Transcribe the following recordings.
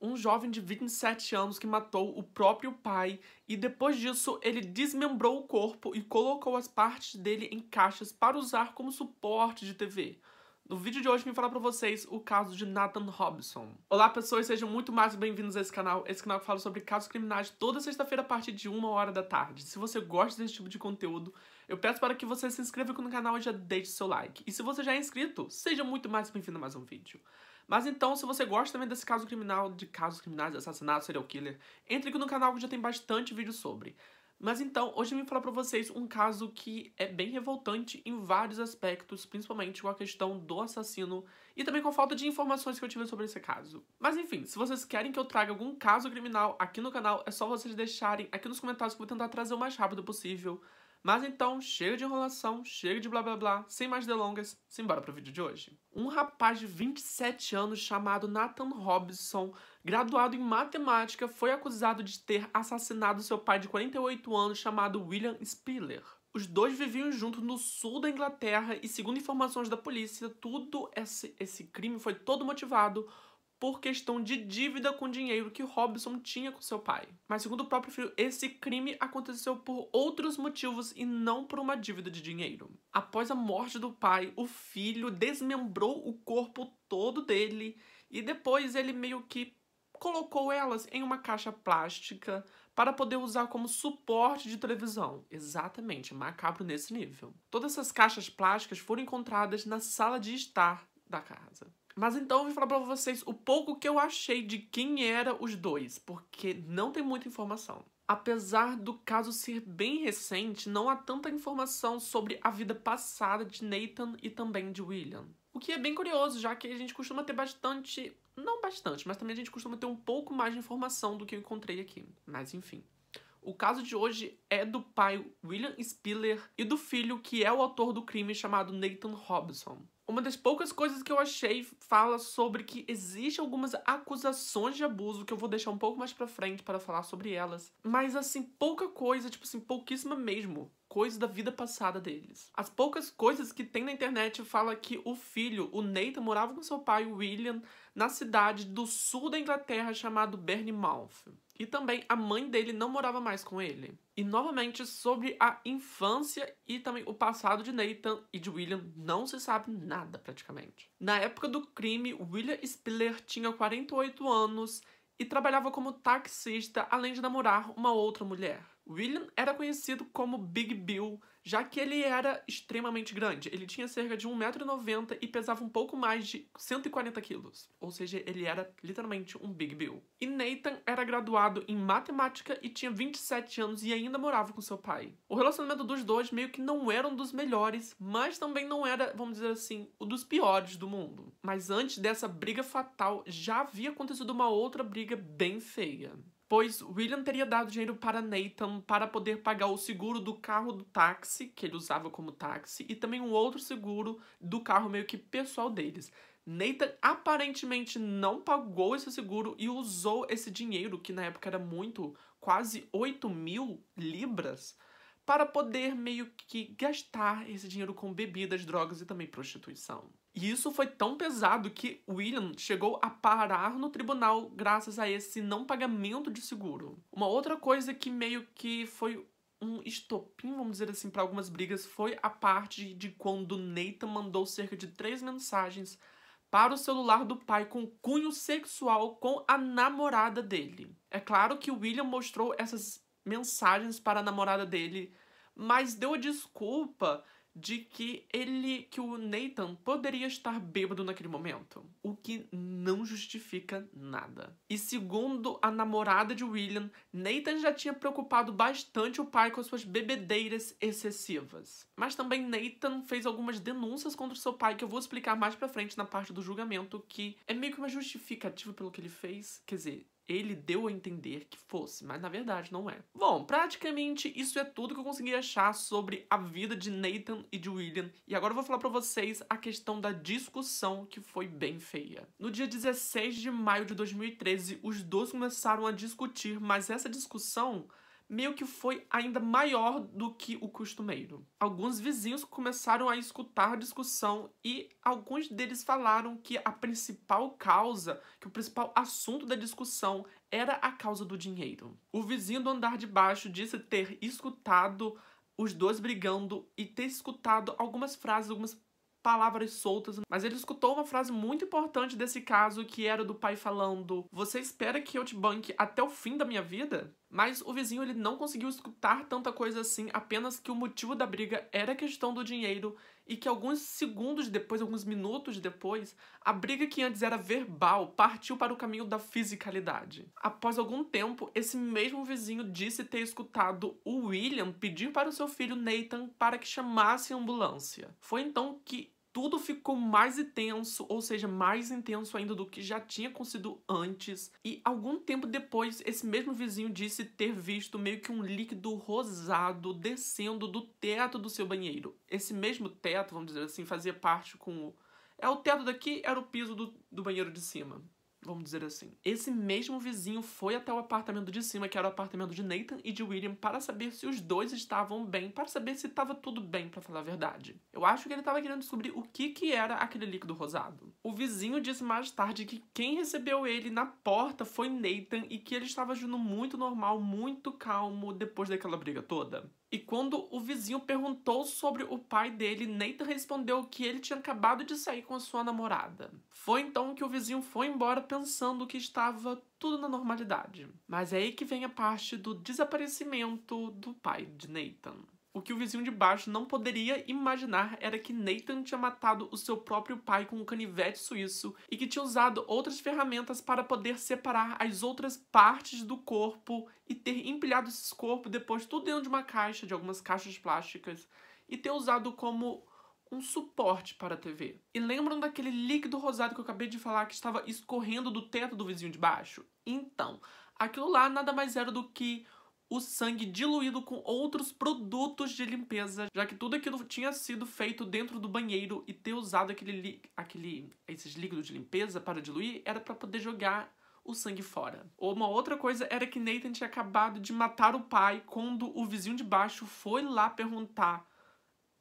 um jovem de 27 anos que matou o próprio pai e depois disso ele desmembrou o corpo e colocou as partes dele em caixas para usar como suporte de TV. No vídeo de hoje vim falar para vocês o caso de Nathan Robson. Olá pessoas, sejam muito mais bem-vindos a esse canal. Esse canal fala sobre casos criminais toda sexta-feira a partir de uma hora da tarde. Se você gosta desse tipo de conteúdo, eu peço para que você se inscreva aqui no canal e já deixe seu like. E se você já é inscrito, seja muito mais bem-vindo a mais um vídeo. Mas então, se você gosta também desse caso criminal, de casos criminais, assassinatos, serial killer, entre aqui no canal que já tem bastante vídeo sobre. Mas então, hoje eu vim falar pra vocês um caso que é bem revoltante em vários aspectos, principalmente com a questão do assassino e também com a falta de informações que eu tive sobre esse caso. Mas enfim, se vocês querem que eu traga algum caso criminal aqui no canal, é só vocês deixarem aqui nos comentários que eu vou tentar trazer o mais rápido possível. Mas então, chega de enrolação, chega de blá blá blá, sem mais delongas, simbora pro vídeo de hoje. Um rapaz de 27 anos chamado Nathan Robson, graduado em matemática, foi acusado de ter assassinado seu pai de 48 anos chamado William Spiller. Os dois viviam juntos no sul da Inglaterra e, segundo informações da polícia, tudo esse, esse crime foi todo motivado por questão de dívida com dinheiro que Robson tinha com seu pai. Mas, segundo o próprio filho, esse crime aconteceu por outros motivos e não por uma dívida de dinheiro. Após a morte do pai, o filho desmembrou o corpo todo dele e depois ele meio que colocou elas em uma caixa plástica para poder usar como suporte de televisão. Exatamente, macabro nesse nível. Todas essas caixas plásticas foram encontradas na sala de estar da casa. Mas então eu vim falar pra vocês o pouco que eu achei de quem eram os dois, porque não tem muita informação. Apesar do caso ser bem recente, não há tanta informação sobre a vida passada de Nathan e também de William. O que é bem curioso, já que a gente costuma ter bastante. Não bastante, mas também a gente costuma ter um pouco mais de informação do que eu encontrei aqui. Mas enfim. O caso de hoje é do pai William Spiller e do filho que é o autor do crime chamado Nathan Robson. Uma das poucas coisas que eu achei fala sobre que existe algumas acusações de abuso que eu vou deixar um pouco mais para frente para falar sobre elas, mas assim pouca coisa, tipo assim, pouquíssima mesmo coisas da vida passada deles. As poucas coisas que tem na internet fala que o filho, o Nathan, morava com seu pai, William, na cidade do sul da Inglaterra chamado Burnmouth. E também a mãe dele não morava mais com ele. E novamente sobre a infância e também o passado de Nathan e de William não se sabe nada praticamente. Na época do crime, William Spiller tinha 48 anos e trabalhava como taxista, além de namorar uma outra mulher. William era conhecido como Big Bill, já que ele era extremamente grande. Ele tinha cerca de 1,90m e pesava um pouco mais de 140 quilos. Ou seja, ele era literalmente um Big Bill. E Nathan era graduado em matemática e tinha 27 anos e ainda morava com seu pai. O relacionamento dos dois meio que não era um dos melhores, mas também não era, vamos dizer assim, o dos piores do mundo. Mas antes dessa briga fatal, já havia acontecido uma outra briga bem feia pois William teria dado dinheiro para Nathan para poder pagar o seguro do carro do táxi, que ele usava como táxi, e também um outro seguro do carro meio que pessoal deles. Nathan aparentemente não pagou esse seguro e usou esse dinheiro, que na época era muito, quase 8 mil libras, para poder meio que gastar esse dinheiro com bebidas, drogas e também prostituição. E isso foi tão pesado que William chegou a parar no tribunal graças a esse não pagamento de seguro. Uma outra coisa que meio que foi um estopim, vamos dizer assim, para algumas brigas foi a parte de quando Nathan mandou cerca de três mensagens para o celular do pai com cunho sexual com a namorada dele. É claro que William mostrou essas mensagens para a namorada dele, mas deu a desculpa de que ele, que o Nathan poderia estar bêbado naquele momento, o que não justifica nada. E segundo a namorada de William, Nathan já tinha preocupado bastante o pai com suas bebedeiras excessivas. Mas também Nathan fez algumas denúncias contra seu pai que eu vou explicar mais para frente na parte do julgamento, que é meio que uma justificativa pelo que ele fez, quer dizer, ele deu a entender que fosse, mas na verdade não é. Bom, praticamente isso é tudo que eu consegui achar sobre a vida de Nathan e de William, e agora eu vou falar para vocês a questão da discussão que foi bem feia. No dia 16 de maio de 2013, os dois começaram a discutir, mas essa discussão meio que foi ainda maior do que o costumeiro. Alguns vizinhos começaram a escutar a discussão e alguns deles falaram que a principal causa, que o principal assunto da discussão era a causa do dinheiro. O vizinho do andar de baixo disse ter escutado os dois brigando e ter escutado algumas frases, algumas palavras soltas, mas ele escutou uma frase muito importante desse caso que era do pai falando: "Você espera que eu te banque até o fim da minha vida?" Mas o vizinho ele não conseguiu escutar tanta coisa assim, apenas que o motivo da briga era a questão do dinheiro e que alguns segundos depois, alguns minutos depois, a briga que antes era verbal partiu para o caminho da fisicalidade. Após algum tempo, esse mesmo vizinho disse ter escutado o William pedir para o seu filho Nathan para que chamasse a ambulância. Foi então que tudo ficou mais intenso, ou seja, mais intenso ainda do que já tinha acontecido antes. E algum tempo depois, esse mesmo vizinho disse ter visto meio que um líquido rosado descendo do teto do seu banheiro. Esse mesmo teto, vamos dizer assim, fazia parte com o. É o teto daqui, era o piso do, do banheiro de cima vamos dizer assim. Esse mesmo vizinho foi até o apartamento de cima, que era o apartamento de Nathan e de William, para saber se os dois estavam bem, para saber se estava tudo bem, para falar a verdade. Eu acho que ele estava querendo descobrir o que que era aquele líquido rosado. O vizinho disse mais tarde que quem recebeu ele na porta foi Nathan e que ele estava agindo muito normal, muito calmo depois daquela briga toda. E quando o vizinho perguntou sobre o pai dele, Nathan respondeu que ele tinha acabado de sair com a sua namorada. Foi então que o vizinho foi embora pensando que estava tudo na normalidade. Mas é aí que vem a parte do desaparecimento do pai de Nathan. O que o vizinho de baixo não poderia imaginar era que Nathan tinha matado o seu próprio pai com um canivete suíço e que tinha usado outras ferramentas para poder separar as outras partes do corpo e ter empilhado esses corpos depois tudo dentro de uma caixa, de algumas caixas plásticas, e ter usado como um suporte para a TV. E lembram daquele líquido rosado que eu acabei de falar que estava escorrendo do teto do vizinho de baixo? Então, aquilo lá nada mais era do que o sangue diluído com outros produtos de limpeza, já que tudo aquilo tinha sido feito dentro do banheiro e ter usado aquele, aquele esses líquidos de limpeza para diluir era para poder jogar o sangue fora. Uma outra coisa era que Nathan tinha acabado de matar o pai quando o vizinho de baixo foi lá perguntar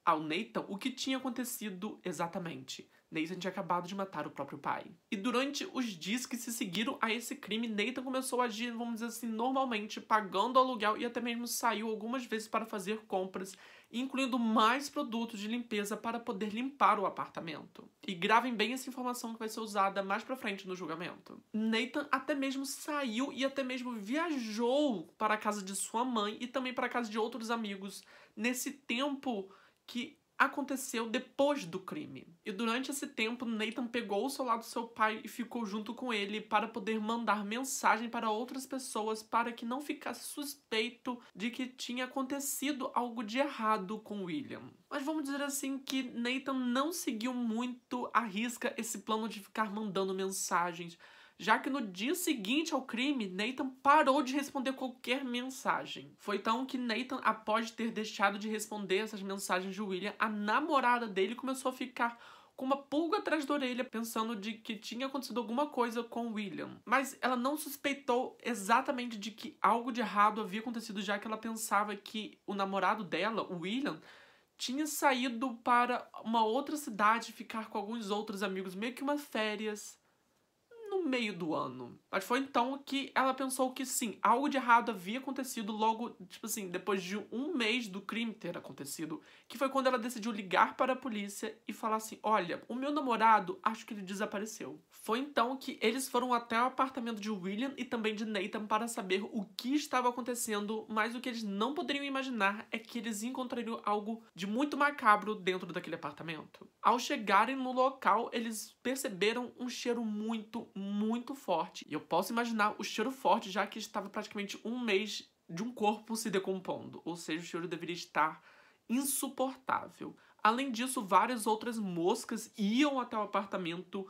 ao Nathan o que tinha acontecido exatamente. Nathan tinha acabado de matar o próprio pai. E durante os dias que se seguiram a esse crime, Nathan começou a agir, vamos dizer assim, normalmente, pagando aluguel e até mesmo saiu algumas vezes para fazer compras, incluindo mais produtos de limpeza para poder limpar o apartamento. E gravem bem essa informação que vai ser usada mais para frente no julgamento. Nathan até mesmo saiu e até mesmo viajou para a casa de sua mãe e também para a casa de outros amigos nesse tempo que aconteceu depois do crime. E durante esse tempo, Nathan pegou o celular do seu pai e ficou junto com ele para poder mandar mensagem para outras pessoas para que não ficasse suspeito de que tinha acontecido algo de errado com William. Mas vamos dizer assim que Nathan não seguiu muito à risca esse plano de ficar mandando mensagens já que no dia seguinte ao crime, Nathan parou de responder qualquer mensagem. Foi então que Nathan, após ter deixado de responder essas mensagens de William, a namorada dele começou a ficar com uma pulga atrás da orelha, pensando de que tinha acontecido alguma coisa com William. Mas ela não suspeitou exatamente de que algo de errado havia acontecido, já que ela pensava que o namorado dela, o William, tinha saído para uma outra cidade ficar com alguns outros amigos, meio que umas férias no meio do ano. Mas foi então que ela pensou que sim, algo de errado havia acontecido logo, tipo assim, depois de um mês do crime ter acontecido, que foi quando ela decidiu ligar para a polícia e falar assim: Olha, o meu namorado, acho que ele desapareceu. Foi então que eles foram até o apartamento de William e também de Nathan para saber o que estava acontecendo, mas o que eles não poderiam imaginar é que eles encontrariam algo de muito macabro dentro daquele apartamento. Ao chegarem no local, eles perceberam um cheiro muito, muito forte. E eu posso imaginar o cheiro forte, já que estava praticamente um mês de um corpo se decompondo, ou seja, o cheiro deveria estar insuportável. Além disso, várias outras moscas iam até o apartamento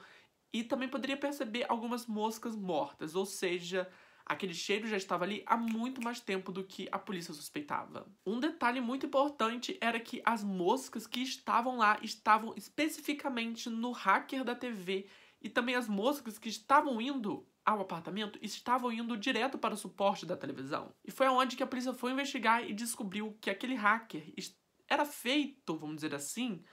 e também poderia perceber algumas moscas mortas, ou seja, aquele cheiro já estava ali há muito mais tempo do que a polícia suspeitava. Um detalhe muito importante era que as moscas que estavam lá estavam especificamente no hacker da TV e também as moscas que estavam indo ao apartamento estavam indo direto para o suporte da televisão. E foi aonde que a polícia foi investigar e descobriu que aquele hacker era feito, vamos dizer assim,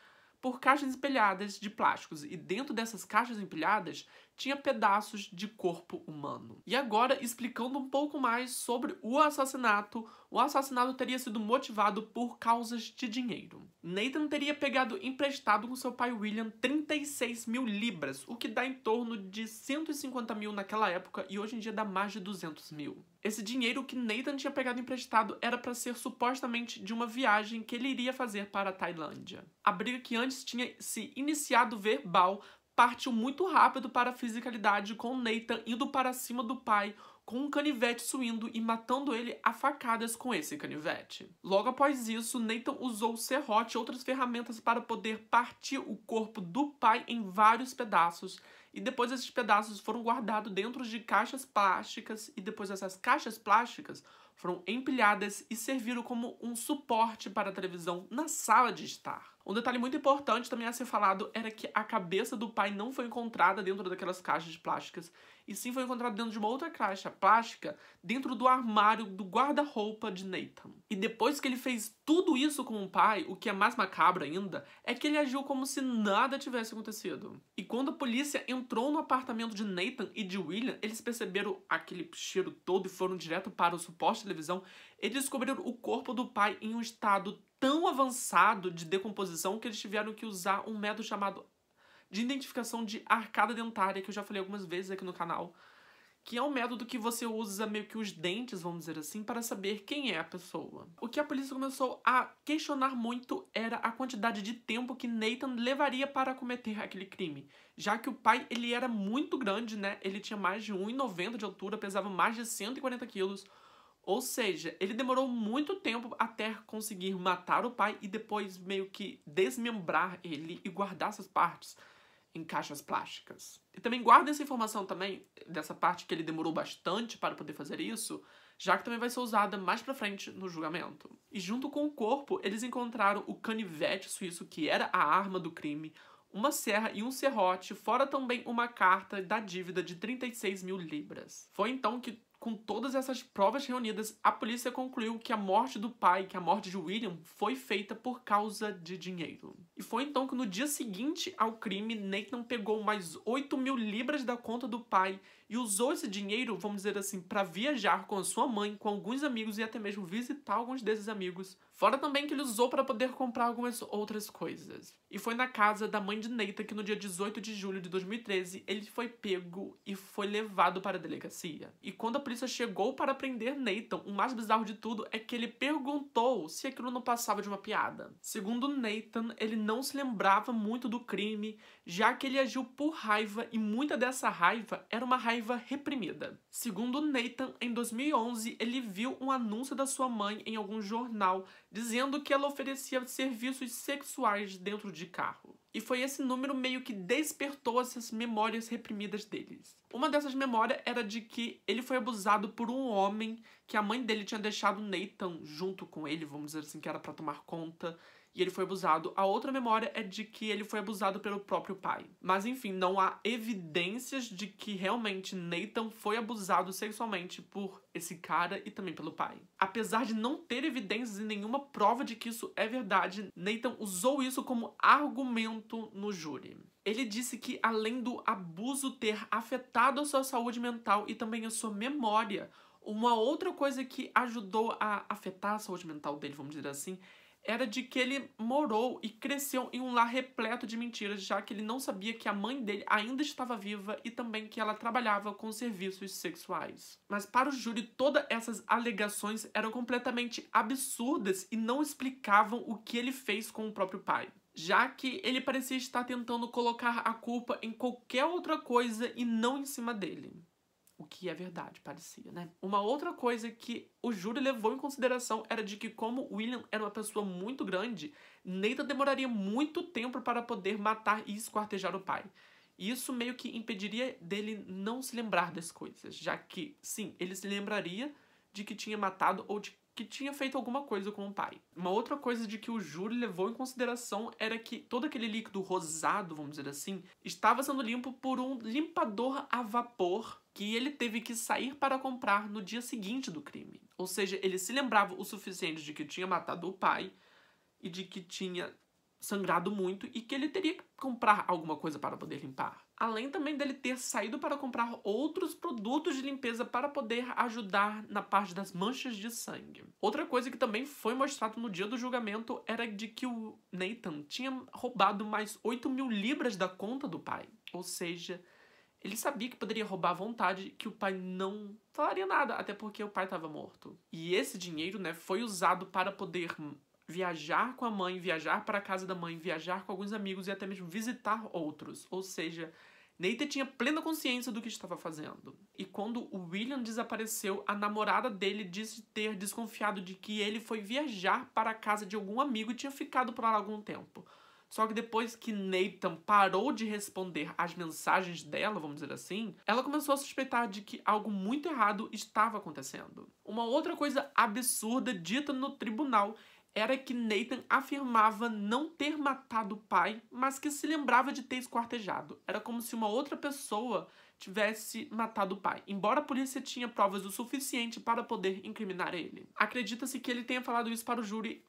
por caixas empilhadas de plásticos, e dentro dessas caixas empilhadas tinha pedaços de corpo humano. E agora, explicando um pouco mais sobre o assassinato, o assassinato teria sido motivado por causas de dinheiro. Nathan teria pegado emprestado com seu pai William 36 mil libras, o que dá em torno de 150 mil naquela época e hoje em dia dá mais de 200 mil. Esse dinheiro que Nathan tinha pegado emprestado era para ser supostamente de uma viagem que ele iria fazer para a Tailândia. A briga que antes tinha se iniciado verbal partiu muito rápido para a fisicalidade com Nathan indo para cima do pai com um canivete suindo e matando ele a facadas com esse canivete. Logo após isso, Nathan usou o serrote e outras ferramentas para poder partir o corpo do pai em vários pedaços, e depois esses pedaços foram guardados dentro de caixas plásticas, e depois essas caixas plásticas foram empilhadas e serviram como um suporte para a televisão na sala de estar. Um detalhe muito importante também a ser falado era que a cabeça do pai não foi encontrada dentro daquelas caixas de plásticas, e sim foi encontrada dentro de uma outra caixa plástica, dentro do armário do guarda-roupa de Nathan. E depois que ele fez tudo isso com o pai, o que é mais macabro ainda, é que ele agiu como se nada tivesse acontecido. E quando a polícia entrou no apartamento de Nathan e de William, eles perceberam aquele cheiro todo e foram direto para o suposto televisão e descobriram o corpo do pai em um estado tão avançado de decomposição que eles tiveram que usar um método chamado de identificação de arcada dentária, que eu já falei algumas vezes aqui no canal, que é um método que você usa meio que os dentes, vamos dizer assim, para saber quem é a pessoa. O que a polícia começou a questionar muito era a quantidade de tempo que Nathan levaria para cometer aquele crime, já que o pai ele era muito grande, né? Ele tinha mais de 1,90 de altura, pesava mais de 140 quilos, ou seja, ele demorou muito tempo até conseguir matar o pai e depois meio que desmembrar ele e guardar essas partes em caixas plásticas. E também guarda essa informação também dessa parte que ele demorou bastante para poder fazer isso, já que também vai ser usada mais para frente no julgamento. E junto com o corpo, eles encontraram o canivete suíço que era a arma do crime, uma serra e um serrote, fora também uma carta da dívida de 36 mil libras. Foi então que com todas essas provas reunidas, a polícia concluiu que a morte do pai, que a morte de William, foi feita por causa de dinheiro. E foi então que no dia seguinte ao crime, Nathan pegou mais 8 mil libras da conta do pai e usou esse dinheiro, vamos dizer assim, para viajar com a sua mãe, com alguns amigos e até mesmo visitar alguns desses amigos. Fora também que ele usou para poder comprar algumas outras coisas. E foi na casa da mãe de Neita que no dia 18 de julho de 2013 ele foi pego e foi levado para a delegacia. E quando a polícia polícia chegou para prender Nathan, o mais bizarro de tudo é que ele perguntou se aquilo não passava de uma piada. Segundo Nathan, ele não se lembrava muito do crime, já que ele agiu por raiva e muita dessa raiva era uma raiva reprimida. Segundo Nathan, em 2011, ele viu um anúncio da sua mãe em algum jornal dizendo que ela oferecia serviços sexuais dentro de carro. E foi esse número meio que despertou essas memórias reprimidas deles. Uma dessas memórias era de que ele foi abusado por um homem que a mãe dele tinha deixado Nathan junto com ele, vamos dizer assim, que era para tomar conta e ele foi abusado. A outra memória é de que ele foi abusado pelo próprio pai. Mas enfim, não há evidências de que realmente Nathan foi abusado sexualmente por esse cara e também pelo pai. Apesar de não ter evidências e nenhuma prova de que isso é verdade, Nathan usou isso como argumento no júri. Ele disse que, além do abuso ter afetado a sua saúde mental e também a sua memória, uma outra coisa que ajudou a afetar a saúde mental dele, vamos dizer assim, era de que ele morou e cresceu em um lar repleto de mentiras, já que ele não sabia que a mãe dele ainda estava viva e também que ela trabalhava com serviços sexuais. Mas para o júri, todas essas alegações eram completamente absurdas e não explicavam o que ele fez com o próprio pai já que ele parecia estar tentando colocar a culpa em qualquer outra coisa e não em cima dele o que é verdade, parecia, né? Uma outra coisa que o júri levou em consideração era de que, como William era uma pessoa muito grande, Neita demoraria muito tempo para poder matar e esquartejar o pai. E isso meio que impediria dele não se lembrar das coisas, já que, sim, ele se lembraria de que tinha matado ou de que tinha feito alguma coisa com o pai. Uma outra coisa de que o júri levou em consideração era que todo aquele líquido rosado, vamos dizer assim, estava sendo limpo por um limpador a vapor que ele teve que sair para comprar no dia seguinte do crime. Ou seja, ele se lembrava o suficiente de que tinha matado o pai e de que tinha sangrado muito e que ele teria que comprar alguma coisa para poder limpar. Além também dele ter saído para comprar outros produtos de limpeza para poder ajudar na parte das manchas de sangue. Outra coisa que também foi mostrado no dia do julgamento era de que o Nathan tinha roubado mais 8 mil libras da conta do pai. Ou seja, ele sabia que poderia roubar à vontade, que o pai não falaria nada, até porque o pai estava morto. E esse dinheiro, né, foi usado para poder viajar com a mãe, viajar para a casa da mãe, viajar com alguns amigos e até mesmo visitar outros. Ou seja, Neita tinha plena consciência do que estava fazendo. E quando o William desapareceu, a namorada dele disse ter desconfiado de que ele foi viajar para a casa de algum amigo e tinha ficado por lá algum tempo. Só que depois que Nathan parou de responder as mensagens dela, vamos dizer assim, ela começou a suspeitar de que algo muito errado estava acontecendo. Uma outra coisa absurda dita no tribunal era que Nathan afirmava não ter matado o pai, mas que se lembrava de ter esquartejado. Era como se uma outra pessoa tivesse matado o pai, embora a polícia tinha provas o suficiente para poder incriminar ele. Acredita-se que ele tenha falado isso para o júri,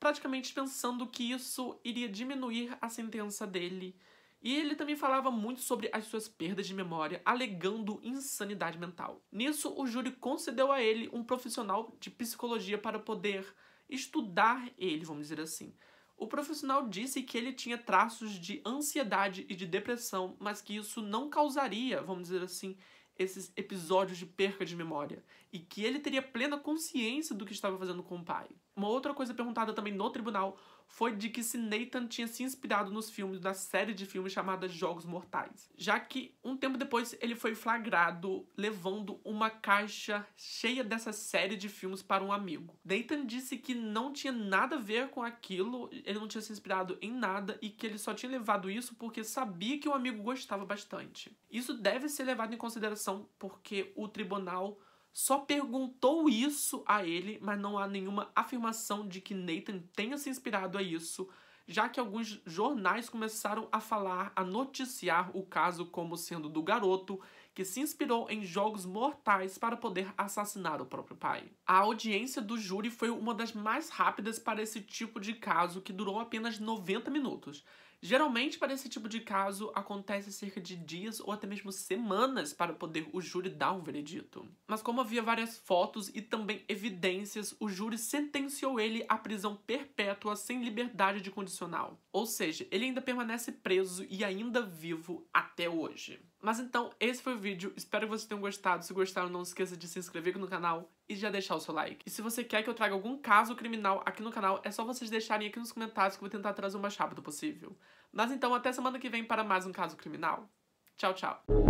praticamente pensando que isso iria diminuir a sentença dele. E ele também falava muito sobre as suas perdas de memória, alegando insanidade mental. Nisso, o júri concedeu a ele um profissional de psicologia para poder estudar ele, vamos dizer assim. O profissional disse que ele tinha traços de ansiedade e de depressão, mas que isso não causaria, vamos dizer assim, esses episódios de perca de memória e que ele teria plena consciência do que estava fazendo com o pai. Uma outra coisa perguntada também no tribunal foi de que se Nathan tinha se inspirado nos filmes da série de filmes chamada Jogos Mortais, já que um tempo depois ele foi flagrado levando uma caixa cheia dessa série de filmes para um amigo. Nathan disse que não tinha nada a ver com aquilo, ele não tinha se inspirado em nada e que ele só tinha levado isso porque sabia que o amigo gostava bastante. Isso deve ser levado em consideração porque o tribunal só perguntou isso a ele, mas não há nenhuma afirmação de que Nathan tenha se inspirado a isso, já que alguns jornais começaram a falar, a noticiar o caso como sendo do garoto que se inspirou em jogos mortais para poder assassinar o próprio pai. A audiência do júri foi uma das mais rápidas para esse tipo de caso, que durou apenas 90 minutos. Geralmente, para esse tipo de caso, acontece cerca de dias ou até mesmo semanas para poder o júri dar um veredito. Mas como havia várias fotos e também evidências, o júri sentenciou ele à prisão perpétua sem liberdade de condicional. Ou seja, ele ainda permanece preso e ainda vivo até hoje. Mas então, esse foi o vídeo. Espero que vocês tenham gostado. Se gostaram, não esqueça de se inscrever no canal e já deixar o seu like. E se você quer que eu traga algum caso criminal aqui no canal, é só vocês deixarem aqui nos comentários que eu vou tentar trazer o mais rápido possível. Mas então, até semana que vem para mais um caso criminal. Tchau, tchau.